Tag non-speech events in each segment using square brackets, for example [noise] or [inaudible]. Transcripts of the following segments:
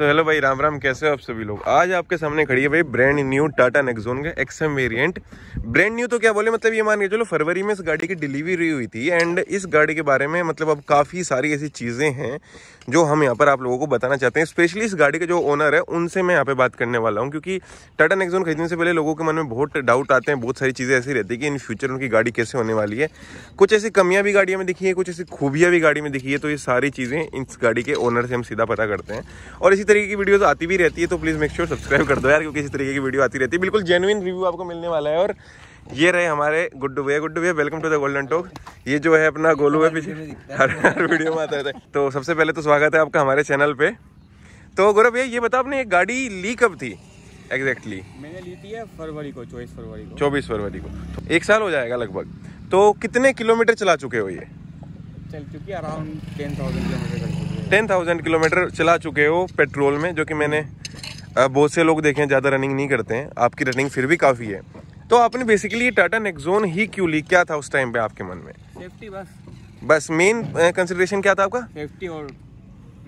तो हेलो भाई राम राम कैसे हो आप सभी लोग आज आपके सामने खड़ी है भाई ब्रांड न्यू टाटा नेक्सोन का एक्सएम वेरिएंट ब्रांड न्यू तो क्या बोले मतलब ये मान के चलो फरवरी में इस गाड़ी की डिलीवरी हुई थी एंड इस गाड़ी के बारे में मतलब अब काफ़ी सारी ऐसी चीज़ें हैं जो हम यहाँ पर आप लोगों को बताना चाहते हैं स्पेशली इस गाड़ी के जो ओनर है उनसे मैं यहाँ पर बात करने वाला हूँ क्योंकि टाटा नेक्सोन खरीदने से पहले लोगों के मन में बहुत डाउट आते हैं बहुत सारी चीज़ें ऐसी रहती है कि इन फ्यूचर उनकी गाड़ी कैसे होने वाली है कुछ ऐसी कमियाँ भी गाड़ियों में दिखी है कुछ ऐसी खूबियाँ भी गाड़ी में दिखी है तो ये सारी चीज़ें इस गाड़ी के ओनर से हम सीधा पता करते हैं और इसी तरीके की वीडियोस आती भी रहती है तो प्लीज़ मेक श्योर सब्सक्राइब कर दो यार क्योंकि इसी तरीके की वीडियो आती रहती है बिल्कुल जेनुइन रिव्यू आपको मिलने वाला है और ये रहे हमारे गुड्डू भैया गुड्डू भैया welcome to the golden talk ये जो है अपना गोलू है पीछे हर हर वीडियो में आता रहता है तो सबसे पहले तो स्वागत है आपका हमारे चैनल पे तो गौरव भैया ये बता आपने ये गाड़ी ली कब थी एग्जैक्टली exactly. मैंने ली थी फरवरी को चौबीस फरवरी को चौबीस फरवरी को तो एक साल हो जाएगा लगभग तो कितने किलोमीटर चला चुके हो ये चल चुकी around ten thousand kilometre ten thousand kilometre चला चुके हो पेट्रोल में जो कि मैंने बहुत से लोग देखे हैं ज़्यादा रनिंग नहीं करते हैं आपकी रनिंग फिर भी काफ़ी है तो आपने बेसिकली ये टाटा नेक्जोन ही क्यों ली क्या था उस टाइम पे आपके मन में सेफ्टी बस बस मेन कंसिडरेशन क्या था आपका सेफ्टी और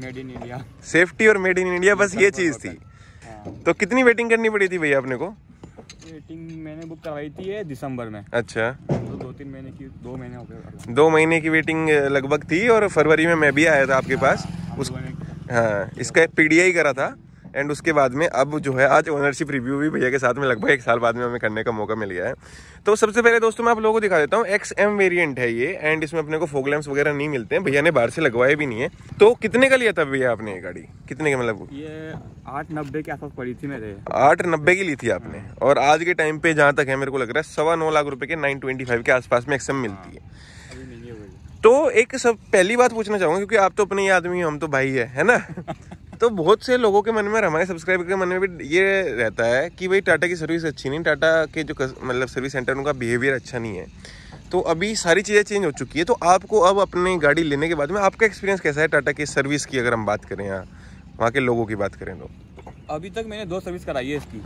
मेड इन इंडिया सेफ्टी और मेड इन इंडिया बस ये चीज़ थी हाँ। तो कितनी वेटिंग करनी पड़ी थी भैया अपने को मीटिंग मैंने बुक करवाई थी दिसंबर में अच्छा तो दो तीन महीने की दो महीने हो गए दो महीने की वेटिंग लगभग थी और फरवरी में मैं भी आया था आपके पास हाँ, उस हाँ इसका आई करा था एंड उसके बाद में अब जो है आज ओनरशिप रिव्यू भी भैया के साथ में लगभग एक साल बाद में हमें करने का मौका मिल गया है तो सबसे पहले दोस्तों मैं आप लोगों को दिखा देता हूँ एक्स एम वेरियंट है ये एंड इसमें अपने को फोक वगैरह नहीं मिलते हैं भैया ने बाहर से लगवाए भी नहीं है तो कितने का लिया था भैया आपने ये गाड़ी कितने का मतलब ये आठ नब्बे के आसपास पड़ी थी मेरे आठ नब्बे की ली थी आपने हाँ। और आज के टाइम पे जहाँ तक है मेरे को लग रहा है सवा नौ लाख रुपए के नाइन ट्वेंटी फाइव के आसपास में एक्सएम मिलती हाँ। है तो एक सब पहली बात पूछना चाहूंगा क्योंकि आप तो अपने ही आदमी हम तो भाई है है ना [laughs] तो बहुत से लोगों के मन में हमारे सब्सक्राइबर के मन में भी ये रहता है कि भाई टाटा की सर्विस अच्छी नहीं टाटा के जो मतलब सर्विस सेंटर उनका बिहेवियर अच्छा नहीं है तो अभी सारी चीज़ें चेंज हो चुकी है तो आपको अब अपनी गाड़ी लेने के बाद में आपका एक्सपीरियंस कैसा है टाटा की सर्विस की अगर हम बात करें यहाँ वहाँ के लोगों की बात करें तो अभी तक मैंने दो सर्विस कराई है इसकी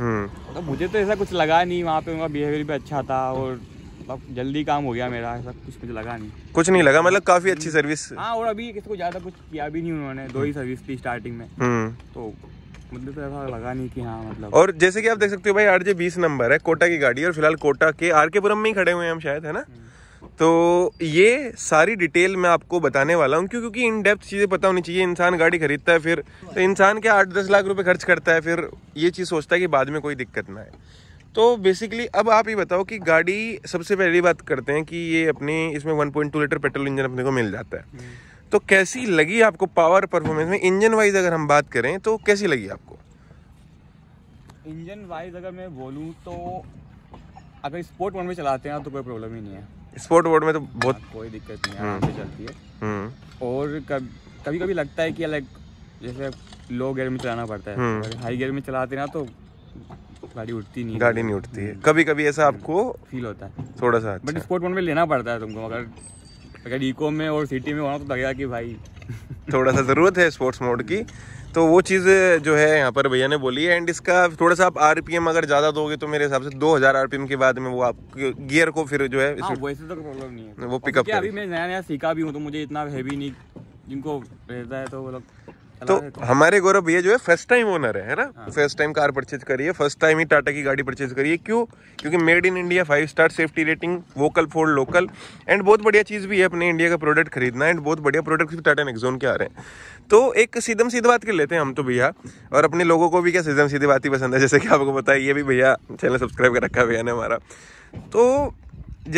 तो मुझे तो ऐसा कुछ लगा नहीं वहाँ पे उनका बिहेवियर भी अच्छा था और मतलब जल्दी काम हो गया मेरा ऐसा कुछ मुझे लगा नहीं कुछ नहीं लगा मतलब काफ़ी अच्छी सर्विस हाँ और अभी किसी को ज़्यादा कुछ किया भी नहीं उन्होंने दो ही सर्विस हम्म। थी स्टार्टिंग में हम्म। तो मतलब ऐसा लगा नहीं कि हाँ मतलब और जैसे कि आप देख सकते हो भाई आरजे बीस नंबर है कोटा की गाड़ी और फिलहाल कोटा के आर में ही खड़े हुए हम शायद है ना हम्म। तो ये सारी डिटेल मैं आपको बताने वाला हूँ क्योंकि इन डेप्थ चीज़ें पता होनी चाहिए इंसान गाड़ी खरीदता है फिर तो इंसान क्या आठ दस लाख रुपए खर्च करता है फिर ये चीज़ सोचता है कि बाद में कोई दिक्कत ना है तो बेसिकली अब आप ये बताओ कि गाड़ी सबसे पहली बात करते हैं कि ये अपने इसमें 1.2 लीटर पेट्रोल इंजन अपने को मिल जाता है हम्म। तो कैसी लगी आपको पावर परफॉर्मेंस में इंजन वाइज अगर हम बात करें तो कैसी लगी आपको इंजन वाइज अगर मैं बोलूँ तो अगर स्पोर्ट मोड में चलाते हैं तो कोई प्रॉब्लम ही नहीं है स्पोर्ट मोड में तो बहुत हाँ, कोई दिक्कत नहीं है हम्म। चलती है हम्म। और कब, कभी कभी लगता है कि अलग जैसे लो गियर में चलाना पड़ता है हाई गियर में चलाते ना तो गाड़ी उठती नहीं गाड़ी नहीं उठती है कभी कभी ऐसा हम्म। आपको फील होता है थोड़ा सा बट स्पोर्ट मोड में लेना पड़ता है तुमको अगर अगर इको में और सिटी में होना तो लगेगा कि भाई थोड़ा सा ज़रूरत है स्पोर्ट्स मोड की तो वो चीज़ जो है यहाँ पर भैया ने बोली है एंड इसका थोड़ा सा आप आर अगर ज़्यादा दोगे तो मेरे हिसाब से 2000 आरपीएम के बाद में वो आप गियर को फिर जो है हाँ, वैसे तो प्रॉब्लम नहीं है वो पिकअप अभी मैं नया नया सीखा भी हूँ तो मुझे इतना हैवी नहीं जिनको रहता है तो वो लोग तो हमारे गौरव भैया जो है फर्स्ट टाइम ओनर है है ना हाँ। फर्स्ट टाइम कार परचेज करी है फर्स्ट टाइम ही टाटा की गाड़ी परचेज करी है क्यों क्योंकि made in India five star safety rating vocal for local and बहुत बढ़िया चीज़ भी है अपने इंडिया का प्रोडक्ट खरीदना एंड बहुत बढ़िया प्रोडक्ट भी टाटा नेक्जोन के आ रहे हैं तो एक सीधम सीधी बात कर लेते हैं हम तो भैया और अपने लोगों को भी क्या सीधम सीधी बात ही पसंद है जैसे कि आपको बताया ये भी भैया चैनल सब्सक्राइब कर रखा है भैया ने हमारा तो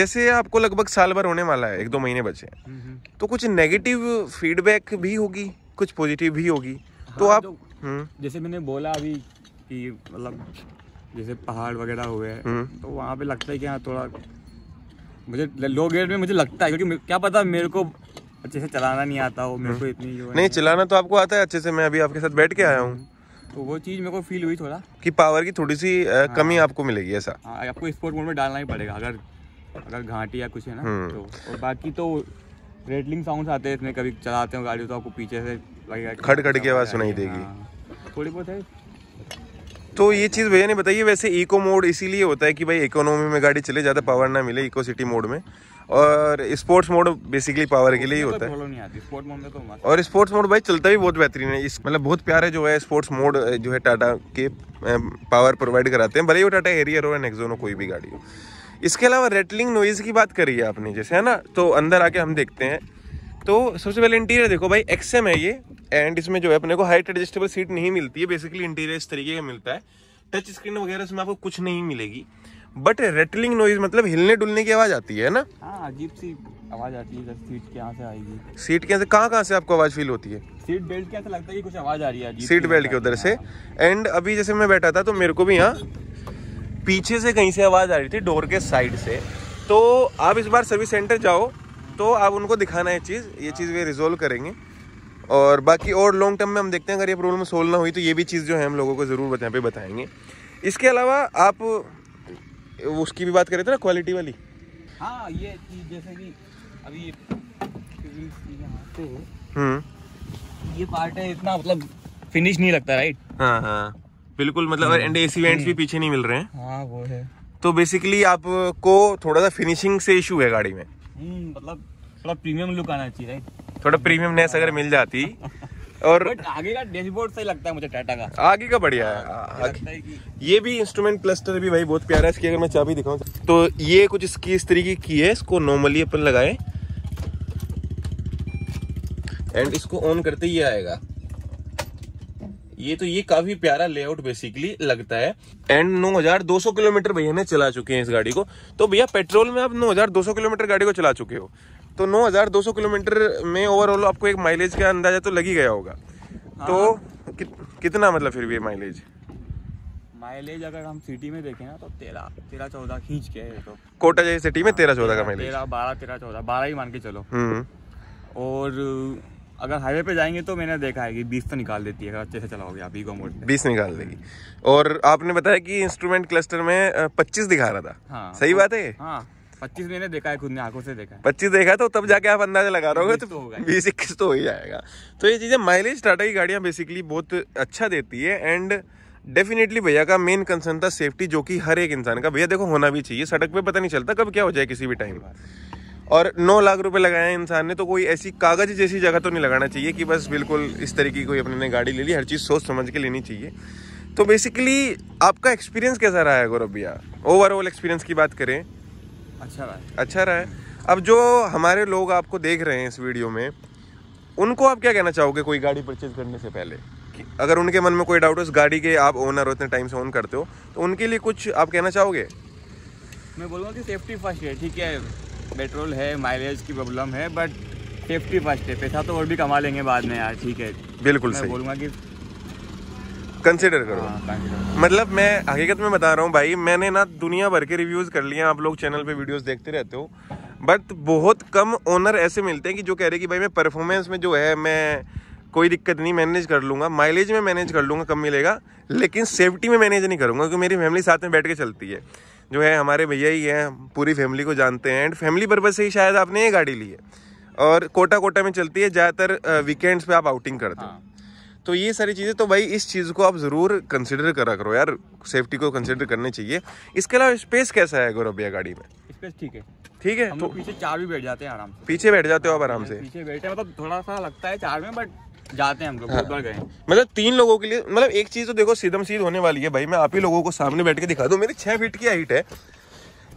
जैसे आपको लगभग साल भर होने वाला है एक दो महीने बचे हम्म, हम्म। तो कुछ नेगेटिव फीडबैक भी होगी कुछ पॉजिटिव भी होगी तो हाँ, तो आप हम्म। जैसे मैंने बोला अभी कि मतलब जैसे पहाड़ वगैरह हुए हम्म। तो वहाँ पे लगता है कि हाँ थोड़ा मुझे लो गेट में मुझे लगता है क्योंकि क्या पता मेरे को अच्छे से चलाना नहीं आता हो मेरे को हम्म। इतनी जो नहीं चलाना तो आपको आता है अच्छे से मैं अभी आपके साथ बैठ के आया हूँ तो वो चीज़ मेरे को फील हुई थोड़ा कि पावर की थोड़ी सी आ, हाँ, कमी आपको मिलेगी ऐसा हाँ, आपको स्पोर्ट मोड में डालना ही पड़ेगा अगर अगर घाटी या कुछ है ना तो और बाकी तो रेटलिंग साउंड आते हैं इसमें कभी चलाते हो गाड़ी तो आपको पीछे से खड़ खड़ की आवाज़ सुनाई तो देगी हाँ। थोड़ी बहुत है तो ये चीज़ भैया ने बताइए वैसे इको मोड इसीलिए होता है कि भाई इकोनॉमी में गाड़ी चले ज़्यादा पावर ना मिले इको सिटी मोड में और स्पोर्ट्स मोड बेसिकली पावर के लिए ही होता है तो तो और स्पोर्ट्स मोड भाई चलता भी बहुत बेहतरीन है इस मतलब बहुत प्यारे जो है स्पोर्ट्स मोड जो है टाटा के पावर प्रोवाइड कराते हैं भले ही वो टाटा एरियर हो या नेक्सोन कोई भी गाड़ी हो इसके अलावा रेटलिंग नॉइज़ की बात करी है आपने जैसे है ना तो अंदर आके हम देखते हैं तो सबसे पहले इंटीरियर देखो भाई एक्सएम है ये एंड इसमें जो है अपने को हाइट एडजस्टेबल सीट नहीं मिलती है बेसिकली इंटीरियर इस तरीके का मिलता है टच स्क्रीन वगैरह इसमें आपको कुछ नहीं मिलेगी बट रेटलिंग नॉइज मतलब हिलने डुलने की आवाज आती है ना हाँ, अजीब सी आवाज आती है सीट के यहाँ से आएगी सीट के यहाँ से कहाँ कहाँ से आपको आवाज फील होती है सीट बेल्ट के लगता है कि कुछ आवाज आ रही है सीट बेल्ट के उधर से एंड अभी जैसे मैं बैठा था तो मेरे को भी यहाँ पीछे से कहीं से आवाज़ आ रही थी डोर के साइड से तो आप इस बार सर्विस सेंटर जाओ तो आप उनको दिखाना है चीज़ ये चीज़ वे रिजोल्व करेंगे और बाकी और लॉन्ग टर्म में हम देखते हैं अगर ये प्रॉब्लम सोल्व ना हुई तो ये भी चीज़ जो है हम लोगों को ज़रूर यहाँ पे बताएंगे इसके अलावा आप उसकी भी बात करें थे तो ना क्वालिटी वाली हाँ ये जैसे कि अभी ये पार्ट हम्म। है इतना मतलब फिनिश नहीं लगता राइट हाँ हाँ बिल्कुल मतलब हम्म। एंड एसी वेंट्स भी हम्म। पीछे नहीं मिल रहे हैं हाँ वो है तो बेसिकली आपको थोड़ा सा फिनिशिंग से इशू है गाड़ी में हम्म, मतलब थोड़ा प्रीमियम लुक आना चाहिए थोड़ा प्रीमियमनेस अगर मिल जाती [laughs] और आगे का डैशबोर्ड सही लगता है मुझे टाटा का आगे का बढ़िया है हाँ, ये भी इंस्ट्रूमेंट क्लस्टर भी भाई बहुत प्यारा है इसकी अगर मैं चाबी दिखाऊं तो, तो ये कुछ इसकी इस तरीके की है इसको नॉर्मली अपन लगाए एंड इसको ऑन करते ही आएगा ये तो ये काफी प्यारा लेआउट बेसिकली लगता है एंड 9200 किलोमीटर भैया ने चला चुके हैं इस गाड़ी को तो भैया पेट्रोल में आप 9200 किलोमीटर गाड़ी को चला चुके हो तो 9200 किलोमीटर में ओवरऑल आपको एक माइलेज का अंदाजा तो लगी गया होगा तो हाँ। तो कि, कितना मतलब फिर भी माइलेज माइलेज अगर हम सिटी में देखें ना तो तेरह तेरह चौदह खींच के तो कोटा जैसी सिटी में तेरह चौदह का माइलेज हाँ, तेरह बारह तेरह चौदह बारह ही मान के चलो हम्म। और अगर हाईवे पे जाएंगे तो मैंने देखा है कि बीस तो निकाल देती है अगर अच्छे से चलाओगे आप ईगो मोड बीस निकाल देगी और आपने बताया कि इंस्ट्रूमेंट क्लस्टर में पच्चीस दिखा रहा था हाँ, सही तो, बात है हाँ पच्चीस मैंने देखा है खुद ने आंखों से देखा है पच्चीस देखा तो तब जाके आप अंदाजा लगा रहोगे तो, तो बीस इक्कीस तो हो ही जाएगा तो ये चीज़ें माइलेज टाटा की गाड़ियाँ बेसिकली बहुत अच्छा देती है एंड डेफिनेटली भैया का मेन कंसर्न था सेफ्टी जो कि हर एक इंसान का भैया देखो होना भी चाहिए सड़क पे पता नहीं चलता कब क्या हो जाए किसी भी टाइम और नौ लाख रुपए लगाए इंसान ने तो कोई ऐसी कागज जैसी जगह तो नहीं लगाना चाहिए कि बस बिल्कुल इस तरीके की कोई अपने ने गाड़ी ले ली हर चीज़ सोच समझ के लेनी चाहिए तो बेसिकली आपका एक्सपीरियंस कैसा रहा है गौरव भैया ओवरऑल एक्सपीरियंस की बात करें अच्छा रहा है अच्छा रहा है अब जो हमारे लोग आपको देख रहे हैं इस वीडियो में उनको आप क्या कहना चाहोगे कोई गाड़ी परचेज करने से पहले अगर उनके मन में कोई डाउट हो उस गाड़ी के आप ओनर हो इतने टाइम से ओन करते हो तो उनके लिए कुछ आप कहना चाहोगे मैं बोलूँगा कि सेफ्टी फर्स्ट है ठीक है पेट्रोल है माइलेज की प्रॉब्लम है बट सेफ्टी फर्स्ट है पैसा तो और भी कमा लेंगे बाद में यार ठीक है बिल्कुल मैं बोलूँगा कि कंसिडर करो हाँ, मतलब मैं हकीकत में बता रहा हूँ भाई मैंने ना दुनिया भर के रिव्यूज़ कर लिए आप लोग चैनल पे वीडियोस देखते रहते हो बट बहुत कम ओनर ऐसे मिलते हैं कि जो कह रहे कि भाई मैं परफॉर्मेंस में जो है मैं कोई दिक्कत नहीं मैनेज कर लूँगा माइलेज में मैनेज कर लूँगा कम मिलेगा लेकिन सेफ्टी में मैनेज नहीं करूँगा क्योंकि मेरी फैमिली साथ में बैठ के चलती है जो है हमारे भैया ही हैं पूरी फैमिली को जानते हैं एंड फैमिली पर्पज़ से ही शायद आपने ये गाड़ी ली है और कोटा कोटा में चलती है ज़्यादातर वीकेंड्स पे आप आउटिंग करते हैं हाँ। तो ये सारी चीज़ें तो भाई इस चीज़ को आप ज़रूर कंसिडर करा करो यार सेफ्टी को कंसिडर करने चाहिए इसके अलावा स्पेस कैसा है गौरव भैया गाड़ी में स्पेस ठीक है ठीक है तो पीछे चार भी बैठ जाते हैं आराम से पीछे बैठ जाते हो आप आराम हाँ, से पीछे बैठे मतलब थोड़ा सा लगता है चार में बट जाते हैं हम लोग हाँ। गए मतलब तीन लोगों के लिए मतलब एक चीज तो देखो सीधम सीध होने वाली है भाई मैं आप ही लोगों को सामने बैठ के दिखा दूँ मेरी छह फीट की हाइट है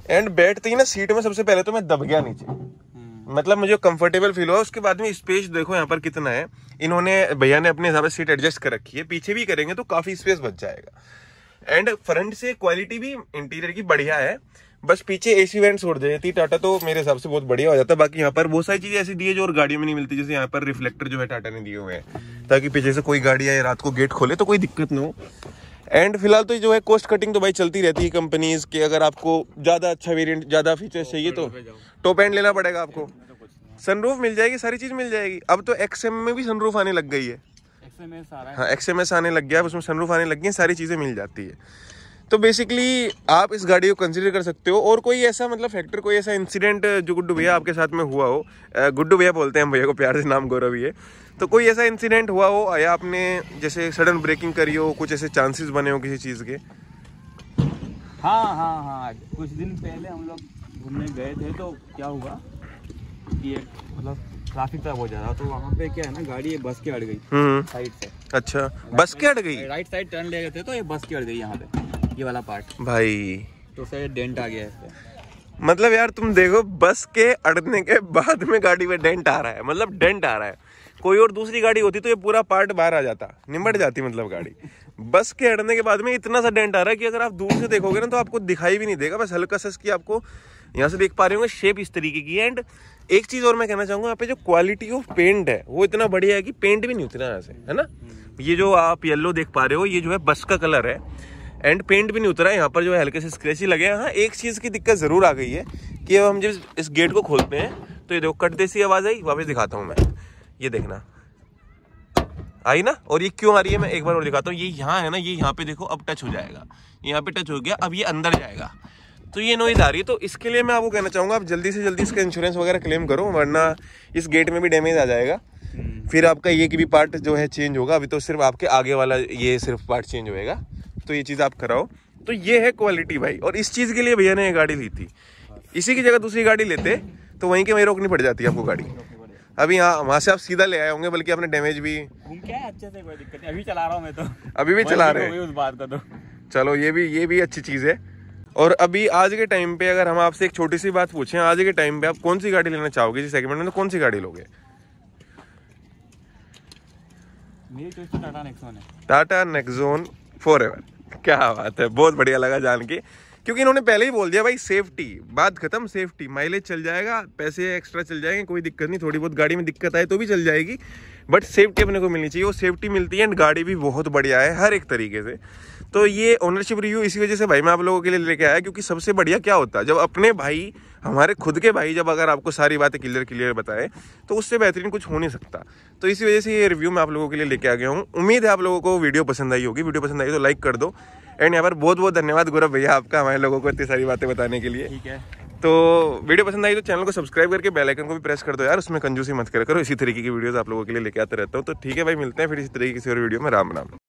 एंड बैठते ही ना सीट में सबसे पहले तो मैं दब गया नीचे हम्म। मतलब मुझे कंफर्टेबल फील हुआ उसके बाद में स्पेस देखो यहाँ पर कितना है इन्होंने भैया ने अपने हिसाब से सीट एडजस्ट कर रखी है पीछे भी करेंगे तो काफी स्पेस बच जाएगा एंड फ्रंट से क्वालिटी भी इंटीरियर की बढ़िया है बस पीछे एसी वेंट छोड़ देती टाटा तो मेरे हिसाब से बहुत बढ़िया हो जाता है बाकी यहाँ पर बहुत सारी चीज़ें ऐसी दी है जो और गाड़ियों में नहीं मिलती जैसे यहाँ पर रिफ्लेक्टर जो है टाटा ने दिए हुए हैं ताकि पीछे से कोई गाड़ी आए रात को गेट खोले तो कोई दिक्कत ना हो एंड फिलहाल तो जो है कॉस्ट कटिंग तो भाई चलती रहती है कंपनीज के अगर आपको ज़्यादा अच्छा वेरियंट ज़्यादा फीचर्स चाहिए तो टॉप एंड लेना पड़ेगा आपको सनरूफ मिल जाएगी सारी चीज़ मिल जाएगी अब तो एक्सएम में भी सनरूफ आने लग गई है हाँ एक्सएमएस आने लग गया उसमें सनरूफ आने लग गई सारी चीज़ें मिल जाती है तो बेसिकली आप इस गाड़ी को कंसिडर कर सकते हो और कोई ऐसा मतलब फैक्टर कोई ऐसा इंसिडेंट जो गुड्डू भैया आपके साथ में हुआ हो गुड्डू भैया बोलते हैं भैया को प्यार से नाम गौरव ही है तो कोई ऐसा इंसिडेंट हुआ हो या आपने जैसे सडन ब्रेकिंग करी हो कुछ ऐसे चांसेस बने हो किसी चीज़ के हाँ हाँ हाँ कुछ दिन पहले हम लोग घूमने गए थे तो क्या हुआ कि एक मतलब ट्रैफिक था बहुत ज्यादा तो वहाँ पे क्या है ना गाड़ी बस के अड़ गई साइड हम्म। से अच्छा बस के अड़ गई राइट साइड टर्न ले गए थे तो ये बस के अड़ गई यहाँ पे ये वाला पार्ट भाई तो फिर डेंट आ गया है मतलब यार तुम देखो बस के अड़ने के बाद में गाड़ी में डेंट आ रहा है मतलब डेंट आ रहा है कोई और दूसरी गाड़ी होती तो ये पूरा पार्ट बाहर आ जाता निमट जाती मतलब गाड़ी बस के अड़ने के बाद में इतना सा डेंट आ रहा है कि अगर आप दूर से देखोगे ना तो आपको दिखाई भी नहीं देगा बस हल्का सा इसकी आपको यहाँ से देख पा रहे होंगे शेप इस तरीके की एंड एक चीज़ और मैं कहना चाहूँगा यहाँ पे जो क्वालिटी ऑफ पेंट है वो इतना बढ़िया है कि पेंट भी नहीं उतना यहाँ से है ना ये जो आप येल्लो देख पा रहे हो ये जो है बस का कलर है एंड पेंट भी नहीं उतरा यहाँ पर जो है हल्के से स्क्रेच ही लगे हैं हाँ एक चीज़ की दिक्कत ज़रूर आ गई है कि अब हम जब इस गेट को खोलते हैं तो ये देखो कट सी आवाज़ आई वापस दिखाता हूँ मैं ये देखना आई ना और ये क्यों आ रही है मैं एक बार और दिखाता हूँ ये यहाँ है ना ये यहाँ पे देखो अब टच हो जाएगा यहाँ पे टच हो गया अब ये अंदर जाएगा तो ये नोइज आ रही है तो इसके लिए मैं आपको कहना चाहूँगा आप जल्दी से जल्दी इसका इंश्योरेंस वगैरह क्लेम करो वरना इस गेट में भी डैमेज आ जाएगा हम्म। फिर आपका ये कि भी पार्ट जो है चेंज होगा अभी तो सिर्फ आपके आगे वाला ये सिर्फ पार्ट चेंज होएगा तो ये चीज़ आप कराओ तो ये है क्वालिटी भाई और इस चीज़ के लिए भैया ने ये गाड़ी ली थी इसी की जगह दूसरी गाड़ी लेते तो वहीं के वहीं रोकनी पड़ जाती है आपको गाड़ी अभी यहाँ वहाँ से आप सीधा ले आए होंगे बल्कि आपने डैमेज भी अच्छे से कोई दिक्कत अभी चला रहा हूँ मैं तो अभी भी चला तो रहे उस बात का तो चलो ये भी ये भी अच्छी चीज़ है और अभी आज के टाइम पे अगर हम आपसे एक छोटी सी बात पूछें आज के टाइम पे आप कौन सी गाड़ी लेना चाहोगे जिस सेगमेंट में तो कौन सी गाड़ी लोगे टाटा नेक्सोन फोर एवर क्या बात है बहुत बढ़िया लगा जान के क्योंकि इन्होंने पहले ही बोल दिया भाई सेफ्टी बात खत्म सेफ्टी माइलेज चल जाएगा पैसे एक्स्ट्रा चल जाएंगे कोई दिक्कत नहीं थोड़ी बहुत गाड़ी में दिक्कत आए तो भी चल जाएगी बट सेफ्टी अपने को मिलनी चाहिए वो सेफ्टी मिलती है एंड गाड़ी भी बहुत बढ़िया है हर एक तरीके से तो ये ओनरशिप रिव्यू इसी वजह से भाई मैं आप लोगों के लिए लेके आया क्योंकि सबसे बढ़िया क्या होता है जब अपने भाई हमारे खुद के भाई जब अगर आपको सारी बातें क्लियर क्लियर बताएं तो उससे बेहतरीन कुछ हो नहीं सकता तो इसी वजह से ये रिव्यू मैं आप लोगों के लिए लेके आ गया हूँ उम्मीद है आप लोगों को वीडियो पसंद आई होगी वीडियो पसंद आई तो लाइक कर दो एंड यहाँ पर बहुत बहुत धन्यवाद गौरव भैया आपका हमारे लोगों को इतनी सारी बातें बताने के लिए ठीक है तो वीडियो पसंद आई तो चैनल को सब्सक्राइब करके बेल आइकन को भी प्रेस कर दो यार उसमें कंजूसी मत कर करो इसी तरीके की वीडियोस आप लोगों के लिए लेके आते रहता हूँ तो ठीक है भाई मिलते हैं फिर इसी तरीके से और वीडियो में राम राम